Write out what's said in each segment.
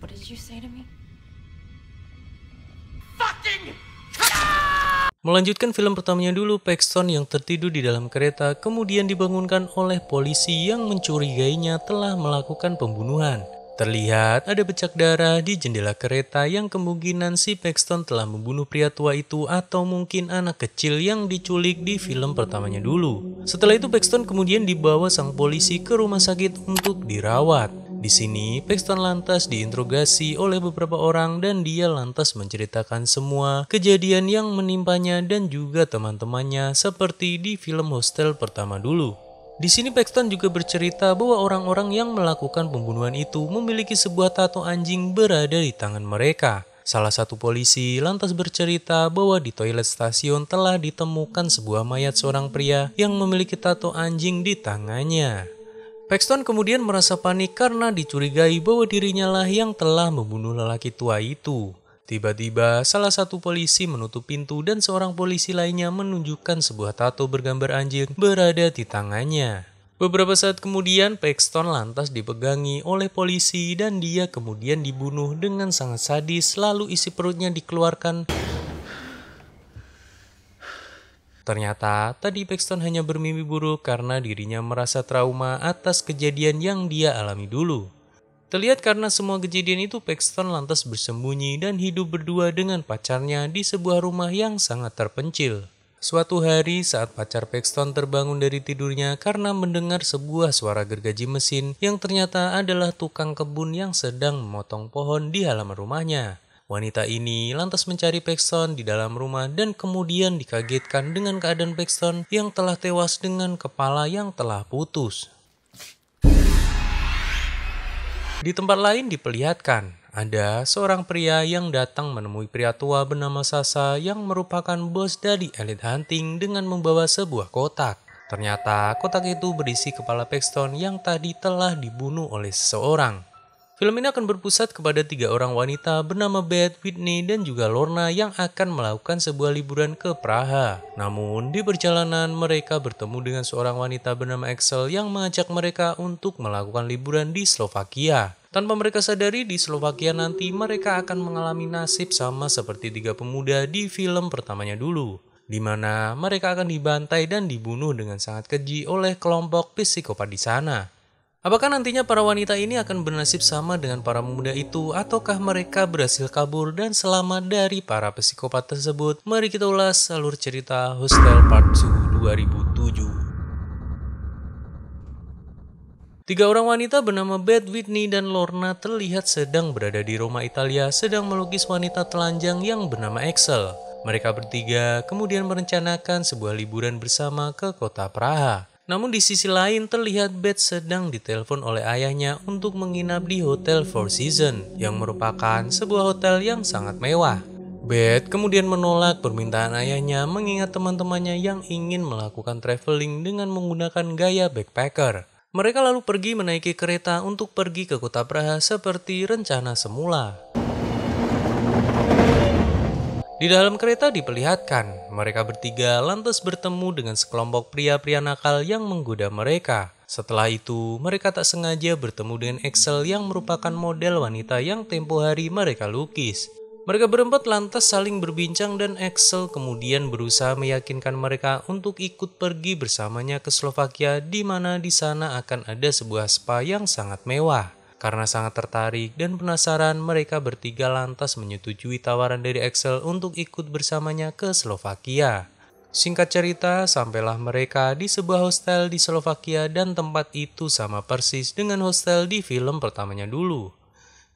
What did you say to me? Fucking Melanjutkan film pertamanya dulu, Paxton yang tertidur di dalam kereta kemudian dibangunkan oleh polisi yang mencurigainya telah melakukan pembunuhan. Terlihat ada becak darah di jendela kereta yang kemungkinan si Paxton telah membunuh pria tua itu atau mungkin anak kecil yang diculik di film pertamanya dulu. Setelah itu Paxton kemudian dibawa sang polisi ke rumah sakit untuk dirawat. Di sini, Paxton lantas diinterogasi oleh beberapa orang dan dia lantas menceritakan semua kejadian yang menimpanya dan juga teman-temannya seperti di film Hostel pertama dulu. Di sini Paxton juga bercerita bahwa orang-orang yang melakukan pembunuhan itu memiliki sebuah tato anjing berada di tangan mereka. Salah satu polisi lantas bercerita bahwa di toilet stasiun telah ditemukan sebuah mayat seorang pria yang memiliki tato anjing di tangannya. Paxton kemudian merasa panik karena dicurigai bahwa dirinya lah yang telah membunuh lelaki tua itu. Tiba-tiba, salah satu polisi menutup pintu dan seorang polisi lainnya menunjukkan sebuah tato bergambar anjing berada di tangannya. Beberapa saat kemudian, Paxton lantas dipegangi oleh polisi dan dia kemudian dibunuh dengan sangat sadis lalu isi perutnya dikeluarkan Ternyata, tadi Paxton hanya bermimpi buruk karena dirinya merasa trauma atas kejadian yang dia alami dulu. Terlihat karena semua kejadian itu Paxton lantas bersembunyi dan hidup berdua dengan pacarnya di sebuah rumah yang sangat terpencil. Suatu hari saat pacar Paxton terbangun dari tidurnya karena mendengar sebuah suara gergaji mesin yang ternyata adalah tukang kebun yang sedang memotong pohon di halaman rumahnya. Wanita ini lantas mencari Paxton di dalam rumah dan kemudian dikagetkan dengan keadaan Paxton yang telah tewas dengan kepala yang telah putus. Di tempat lain diperlihatkan, ada seorang pria yang datang menemui pria tua bernama Sasa yang merupakan bos dari Elite Hunting dengan membawa sebuah kotak. Ternyata kotak itu berisi kepala Paxton yang tadi telah dibunuh oleh seseorang. Film ini akan berpusat kepada tiga orang wanita bernama Beth, Whitney, dan juga Lorna yang akan melakukan sebuah liburan ke Praha. Namun, di perjalanan mereka bertemu dengan seorang wanita bernama Axel yang mengajak mereka untuk melakukan liburan di Slovakia. Tanpa mereka sadari, di Slovakia nanti mereka akan mengalami nasib sama seperti tiga pemuda di film pertamanya dulu di mana mereka akan dibantai dan dibunuh dengan sangat keji oleh kelompok psikopat di sana. Apakah nantinya para wanita ini akan bernasib sama dengan para pemuda itu ataukah mereka berhasil kabur dan selamat dari para psikopat tersebut? Mari kita ulas alur cerita Hostel Part 2 2007. Tiga orang wanita bernama Beth, Whitney, dan Lorna terlihat sedang berada di Roma, Italia sedang melukis wanita telanjang yang bernama Axel. Mereka bertiga kemudian merencanakan sebuah liburan bersama ke kota Praha. Namun di sisi lain terlihat Beth sedang ditelepon oleh ayahnya untuk menginap di Hotel Four Seasons yang merupakan sebuah hotel yang sangat mewah. Beth kemudian menolak permintaan ayahnya mengingat teman-temannya yang ingin melakukan traveling dengan menggunakan gaya backpacker. Mereka lalu pergi menaiki kereta untuk pergi ke kota Praha seperti rencana semula. Di dalam kereta diperlihatkan, mereka bertiga lantas bertemu dengan sekelompok pria-pria nakal yang menggoda mereka. Setelah itu, mereka tak sengaja bertemu dengan Excel yang merupakan model wanita yang tempo hari mereka lukis. Mereka berempat lantas saling berbincang dan Excel kemudian berusaha meyakinkan mereka untuk ikut pergi bersamanya ke Slovakia di mana di sana akan ada sebuah spa yang sangat mewah. Karena sangat tertarik dan penasaran, mereka bertiga lantas menyetujui tawaran dari Axel untuk ikut bersamanya ke Slovakia. Singkat cerita, sampailah mereka di sebuah hostel di Slovakia dan tempat itu sama persis dengan hostel di film pertamanya dulu.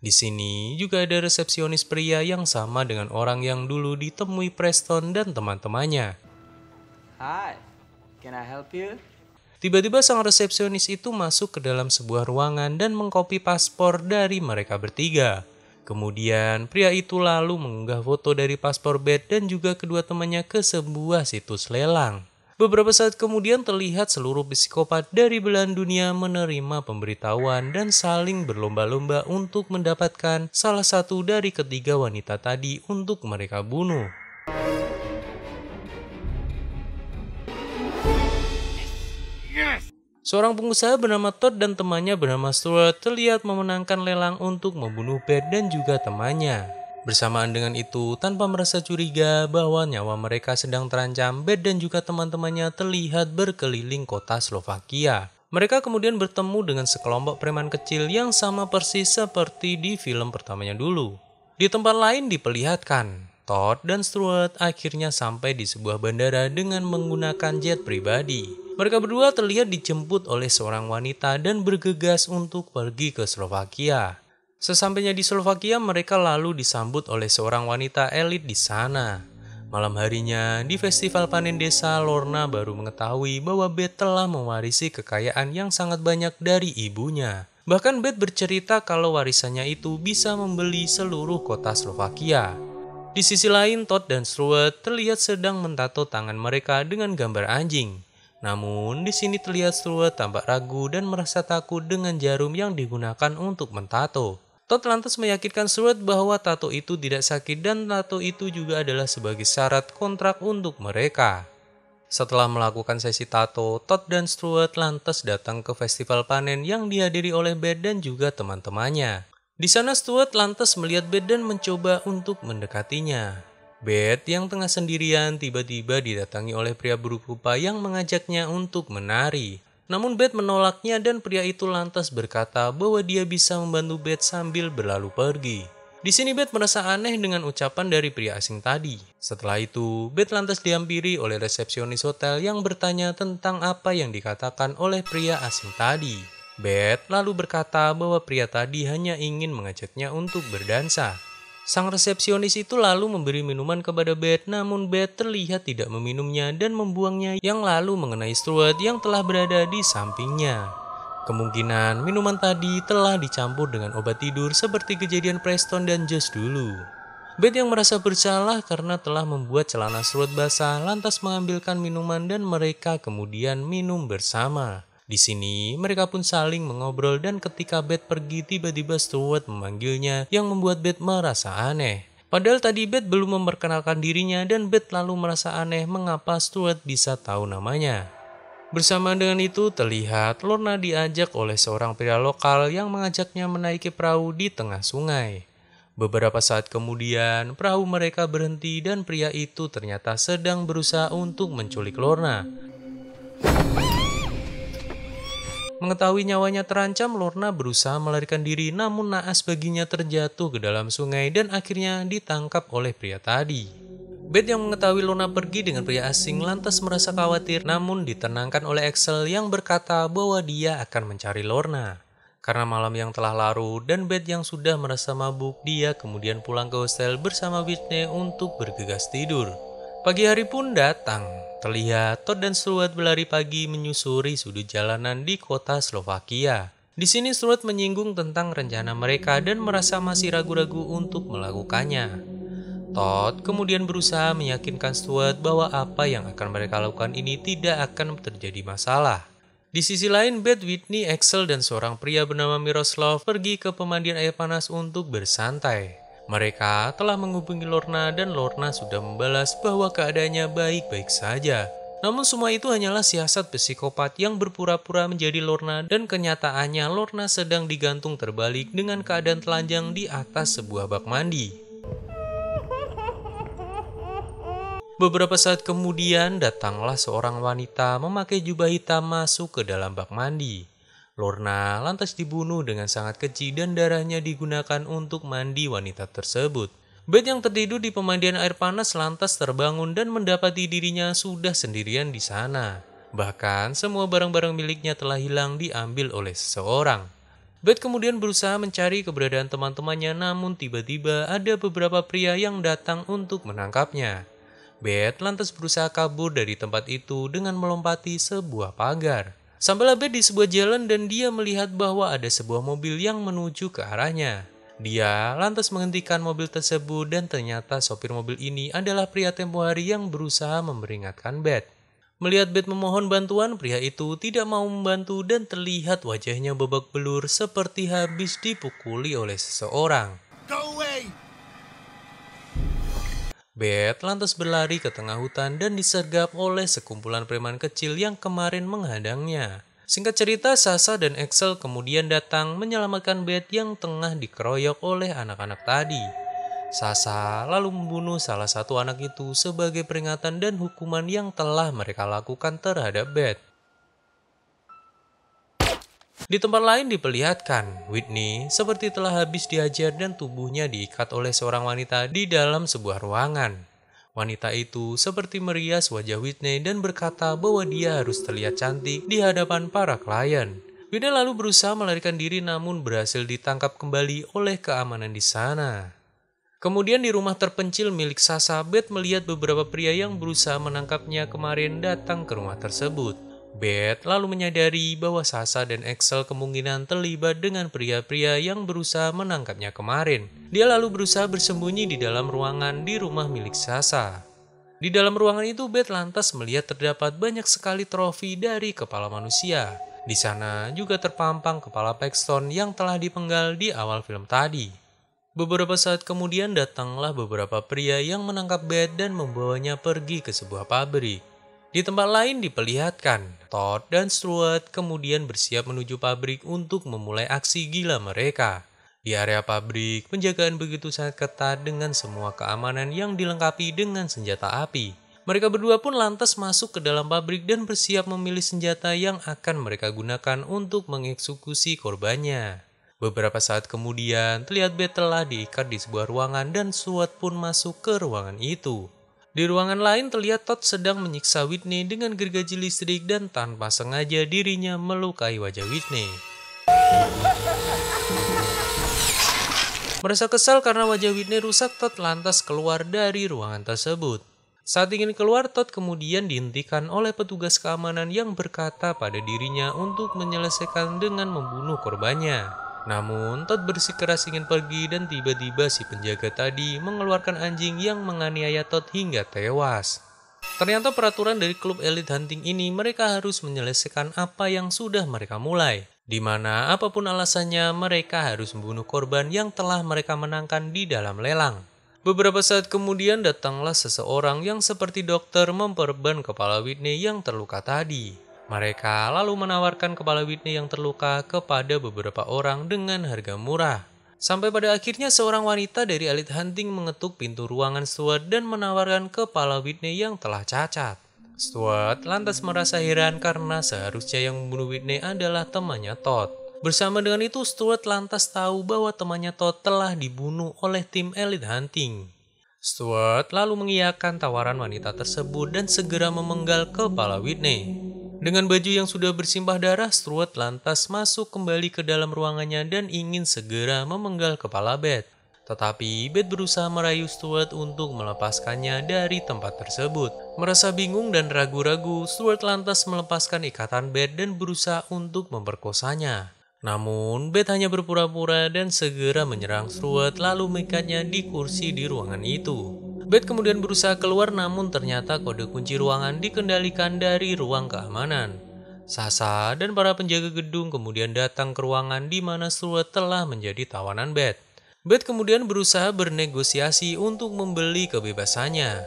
Di sini juga ada resepsionis pria yang sama dengan orang yang dulu ditemui Preston dan teman-temannya. Hi, can I help you? Tiba-tiba sang resepsionis itu masuk ke dalam sebuah ruangan dan mengkopi paspor dari mereka bertiga. Kemudian pria itu lalu mengunggah foto dari paspor Beth dan juga kedua temannya ke sebuah situs lelang. Beberapa saat kemudian terlihat seluruh psikopat dari belahan dunia menerima pemberitahuan dan saling berlomba-lomba untuk mendapatkan salah satu dari ketiga wanita tadi untuk mereka bunuh. Seorang pengusaha bernama Todd dan temannya bernama Stuart terlihat memenangkan lelang untuk membunuh Bert dan juga temannya. Bersamaan dengan itu, tanpa merasa curiga bahwa nyawa mereka sedang terancam, Bert dan juga teman-temannya terlihat berkeliling kota Slovakia. Mereka kemudian bertemu dengan sekelompok preman kecil yang sama persis seperti di film pertamanya dulu. Di tempat lain diperlihatkan, Todd dan Stuart akhirnya sampai di sebuah bandara dengan menggunakan jet pribadi. Mereka berdua terlihat dijemput oleh seorang wanita dan bergegas untuk pergi ke Slovakia. Sesampainya di Slovakia, mereka lalu disambut oleh seorang wanita elit di sana. Malam harinya, di festival panen desa, Lorna baru mengetahui bahwa Beth telah mewarisi kekayaan yang sangat banyak dari ibunya. Bahkan Beth bercerita kalau warisannya itu bisa membeli seluruh kota Slovakia. Di sisi lain, Todd dan Stuart terlihat sedang mentato tangan mereka dengan gambar anjing. Namun, di sini terlihat Stuart tampak ragu dan merasa takut dengan jarum yang digunakan untuk mentato. Todd lantas meyakinkan Stuart bahwa tato itu tidak sakit dan tato itu juga adalah sebagai syarat kontrak untuk mereka. Setelah melakukan sesi tato, Todd dan Stuart lantas datang ke festival panen yang dihadiri oleh Beth dan juga teman-temannya. Di sana Stuart lantas melihat Beth dan mencoba untuk mendekatinya. Beth yang tengah sendirian tiba-tiba didatangi oleh pria berupa yang mengajaknya untuk menari. Namun Beth menolaknya dan pria itu lantas berkata bahwa dia bisa membantu Beth sambil berlalu pergi. Di sini Beth merasa aneh dengan ucapan dari pria asing tadi. Setelah itu, Beth lantas diampiri oleh resepsionis hotel yang bertanya tentang apa yang dikatakan oleh pria asing tadi. Beth lalu berkata bahwa pria tadi hanya ingin mengajaknya untuk berdansa. Sang resepsionis itu lalu memberi minuman kepada Beth namun Beth terlihat tidak meminumnya dan membuangnya yang lalu mengenai Stuart yang telah berada di sampingnya. Kemungkinan minuman tadi telah dicampur dengan obat tidur seperti kejadian Preston dan Josh dulu. Beth yang merasa bersalah karena telah membuat celana Stuart basah lantas mengambilkan minuman dan mereka kemudian minum bersama. Di sini, mereka pun saling mengobrol dan ketika Beth pergi tiba-tiba Stuart memanggilnya yang membuat Beth merasa aneh. Padahal tadi Beth belum memperkenalkan dirinya dan Beth lalu merasa aneh mengapa Stuart bisa tahu namanya. Bersama dengan itu terlihat Lorna diajak oleh seorang pria lokal yang mengajaknya menaiki perahu di tengah sungai. Beberapa saat kemudian, perahu mereka berhenti dan pria itu ternyata sedang berusaha untuk menculik Lorna. Mengetahui nyawanya terancam, Lorna berusaha melarikan diri namun naas baginya terjatuh ke dalam sungai dan akhirnya ditangkap oleh pria tadi. Beth yang mengetahui Lorna pergi dengan pria asing lantas merasa khawatir namun ditenangkan oleh Axel yang berkata bahwa dia akan mencari Lorna. Karena malam yang telah larut dan Beth yang sudah merasa mabuk, dia kemudian pulang ke hostel bersama Whitney untuk bergegas tidur. Pagi hari pun datang. Terlihat Todd dan Stuart berlari pagi menyusuri sudut jalanan di kota Slovakia. Di sini Stuart menyinggung tentang rencana mereka dan merasa masih ragu-ragu untuk melakukannya. Todd kemudian berusaha meyakinkan Stuart bahwa apa yang akan mereka lakukan ini tidak akan terjadi masalah. Di sisi lain, Beth Whitney, Axel, dan seorang pria bernama Miroslav pergi ke pemandian air panas untuk bersantai. Mereka telah menghubungi Lorna dan Lorna sudah membalas bahwa keadaannya baik-baik saja. Namun semua itu hanyalah siasat psikopat yang berpura-pura menjadi Lorna dan kenyataannya Lorna sedang digantung terbalik dengan keadaan telanjang di atas sebuah bak mandi. Beberapa saat kemudian datanglah seorang wanita memakai jubah hitam masuk ke dalam bak mandi. Lorna lantas dibunuh dengan sangat keji dan darahnya digunakan untuk mandi wanita tersebut. Beth yang tertidur di pemandian air panas lantas terbangun dan mendapati dirinya sudah sendirian di sana. Bahkan semua barang-barang miliknya telah hilang diambil oleh seseorang. Beth kemudian berusaha mencari keberadaan teman-temannya namun tiba-tiba ada beberapa pria yang datang untuk menangkapnya. Beth lantas berusaha kabur dari tempat itu dengan melompati sebuah pagar. Sampai lebih di sebuah jalan dan dia melihat bahwa ada sebuah mobil yang menuju ke arahnya. Dia lantas menghentikan mobil tersebut dan ternyata sopir mobil ini adalah pria tempo hari yang berusaha memberingatkan Beth. Melihat Beth memohon bantuan, pria itu tidak mau membantu dan terlihat wajahnya babak belur seperti habis dipukuli oleh seseorang. Go away! Bet lantas berlari ke tengah hutan dan disergap oleh sekumpulan preman kecil yang kemarin menghadangnya. Singkat cerita, Sasa dan Axel kemudian datang menyelamatkan Bet yang tengah dikeroyok oleh anak-anak tadi. Sasa lalu membunuh salah satu anak itu sebagai peringatan dan hukuman yang telah mereka lakukan terhadap Beth. Di tempat lain diperlihatkan, Whitney seperti telah habis diajar dan tubuhnya diikat oleh seorang wanita di dalam sebuah ruangan. Wanita itu seperti merias wajah Whitney dan berkata bahwa dia harus terlihat cantik di hadapan para klien. Whitney lalu berusaha melarikan diri namun berhasil ditangkap kembali oleh keamanan di sana. Kemudian di rumah terpencil milik Sasa, Beth melihat beberapa pria yang berusaha menangkapnya kemarin datang ke rumah tersebut. Beth lalu menyadari bahwa Sasa dan Axel kemungkinan terlibat dengan pria-pria yang berusaha menangkapnya kemarin. Dia lalu berusaha bersembunyi di dalam ruangan di rumah milik Sasa. Di dalam ruangan itu, Beth lantas melihat terdapat banyak sekali trofi dari kepala manusia. Di sana juga terpampang kepala Paxton yang telah dipenggal di awal film tadi. Beberapa saat kemudian datanglah beberapa pria yang menangkap Beth dan membawanya pergi ke sebuah pabrik. Di tempat lain diperlihatkan, Todd dan Stuart kemudian bersiap menuju pabrik untuk memulai aksi gila mereka. Di area pabrik, penjagaan begitu sangat ketat dengan semua keamanan yang dilengkapi dengan senjata api. Mereka berdua pun lantas masuk ke dalam pabrik dan bersiap memilih senjata yang akan mereka gunakan untuk mengeksekusi korbannya. Beberapa saat kemudian, terlihat Beth telah diikat di sebuah ruangan dan Stuart pun masuk ke ruangan itu. Di ruangan lain terlihat Todd sedang menyiksa Whitney dengan gergaji listrik dan tanpa sengaja dirinya melukai wajah Whitney. Merasa kesal karena wajah Whitney rusak, Todd lantas keluar dari ruangan tersebut. Saat ingin keluar, Todd kemudian dihentikan oleh petugas keamanan yang berkata pada dirinya untuk menyelesaikan dengan membunuh korbannya. Namun, Todd bersikeras ingin pergi dan tiba-tiba si penjaga tadi mengeluarkan anjing yang menganiaya Todd hingga tewas. Ternyata peraturan dari klub elit hunting ini mereka harus menyelesaikan apa yang sudah mereka mulai. Di mana apapun alasannya mereka harus membunuh korban yang telah mereka menangkan di dalam lelang. Beberapa saat kemudian datanglah seseorang yang seperti dokter memperban kepala Whitney yang terluka tadi. Mereka lalu menawarkan kepala Whitney yang terluka kepada beberapa orang dengan harga murah. Sampai pada akhirnya seorang wanita dari elit hunting mengetuk pintu ruangan Stuart dan menawarkan kepala Whitney yang telah cacat. Stuart lantas merasa heran karena seharusnya yang membunuh Whitney adalah temannya Todd. Bersama dengan itu, Stuart lantas tahu bahwa temannya Todd telah dibunuh oleh tim elit hunting. Stuart lalu mengiyakan tawaran wanita tersebut dan segera memenggal kepala Whitney. Dengan baju yang sudah bersimbah darah, Struwet lantas masuk kembali ke dalam ruangannya dan ingin segera memenggal kepala Beth. Tetapi Beth berusaha merayu Stuart untuk melepaskannya dari tempat tersebut. Merasa bingung dan ragu-ragu, Stuart lantas melepaskan ikatan Beth dan berusaha untuk memperkosanya. Namun, Beth hanya berpura-pura dan segera menyerang Stuart lalu mengikatnya di kursi di ruangan itu. Beth kemudian berusaha keluar namun ternyata kode kunci ruangan dikendalikan dari ruang keamanan. Sasa dan para penjaga gedung kemudian datang ke ruangan di mana Stuart telah menjadi tawanan Beth. Beth kemudian berusaha bernegosiasi untuk membeli kebebasannya.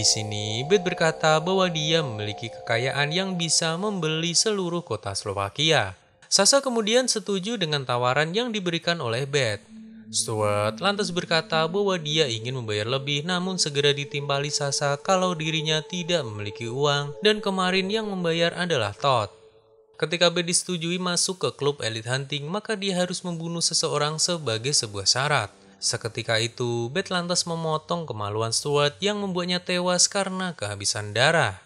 Di sini, Beth berkata bahwa dia memiliki kekayaan yang bisa membeli seluruh kota Slovakia. Sasa kemudian setuju dengan tawaran yang diberikan oleh Beth. Stuart lantas berkata bahwa dia ingin membayar lebih namun segera ditimpali Sasa kalau dirinya tidak memiliki uang dan kemarin yang membayar adalah Todd. Ketika B disetujui masuk ke klub Elite hunting, maka dia harus membunuh seseorang sebagai sebuah syarat. Seketika itu, Beth lantas memotong kemaluan Stuart yang membuatnya tewas karena kehabisan darah.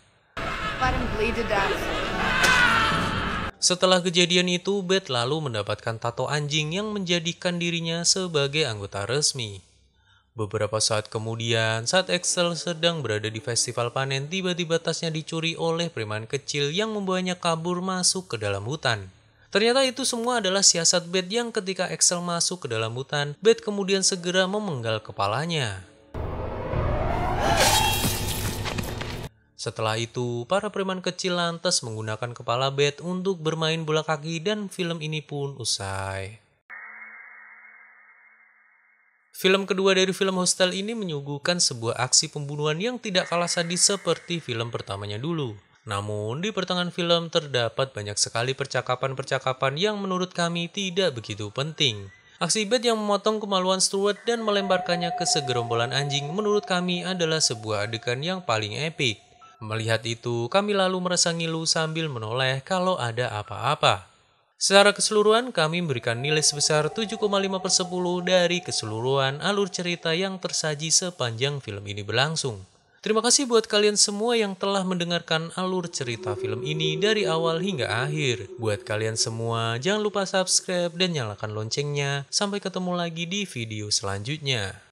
Setelah kejadian itu, Beth lalu mendapatkan tato anjing yang menjadikan dirinya sebagai anggota resmi. Beberapa saat kemudian, saat Excel sedang berada di festival panen, tiba-tiba tasnya dicuri oleh preman kecil yang membawanya kabur masuk ke dalam hutan. Ternyata itu semua adalah siasat Beth yang ketika Excel masuk ke dalam hutan, Beth kemudian segera memenggal kepalanya. Setelah itu, para preman kecil lantas menggunakan kepala bed untuk bermain bola kaki dan film ini pun usai. Film kedua dari film Hostel ini menyuguhkan sebuah aksi pembunuhan yang tidak kalah sadis seperti film pertamanya dulu. Namun, di pertengahan film terdapat banyak sekali percakapan-percakapan yang menurut kami tidak begitu penting. Aksi bed yang memotong kemaluan Stuart dan melemparkannya ke segerombolan anjing menurut kami adalah sebuah adegan yang paling epik. Melihat itu, kami lalu merasa ngilu sambil menoleh kalau ada apa-apa. Secara keseluruhan, kami memberikan nilai sebesar 7,5 per 10 dari keseluruhan alur cerita yang tersaji sepanjang film ini berlangsung. Terima kasih buat kalian semua yang telah mendengarkan alur cerita film ini dari awal hingga akhir. Buat kalian semua, jangan lupa subscribe dan nyalakan loncengnya. Sampai ketemu lagi di video selanjutnya.